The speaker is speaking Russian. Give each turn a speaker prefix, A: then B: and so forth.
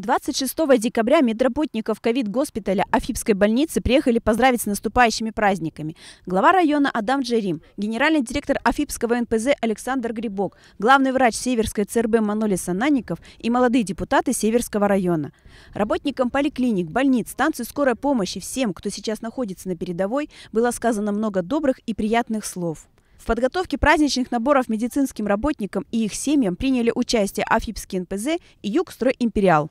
A: 26 декабря медработников ковид-госпиталя Афипской больницы приехали поздравить с наступающими праздниками. Глава района Адам Джерим, генеральный директор Афипского НПЗ Александр Грибок, главный врач Северской ЦРБ Маноли Сананников и молодые депутаты Северского района. Работникам поликлиник, больниц, станций скорой помощи, всем, кто сейчас находится на передовой, было сказано много добрых и приятных слов. В подготовке праздничных наборов медицинским работникам и их семьям приняли участие Афипский НПЗ и Югстрой Империал.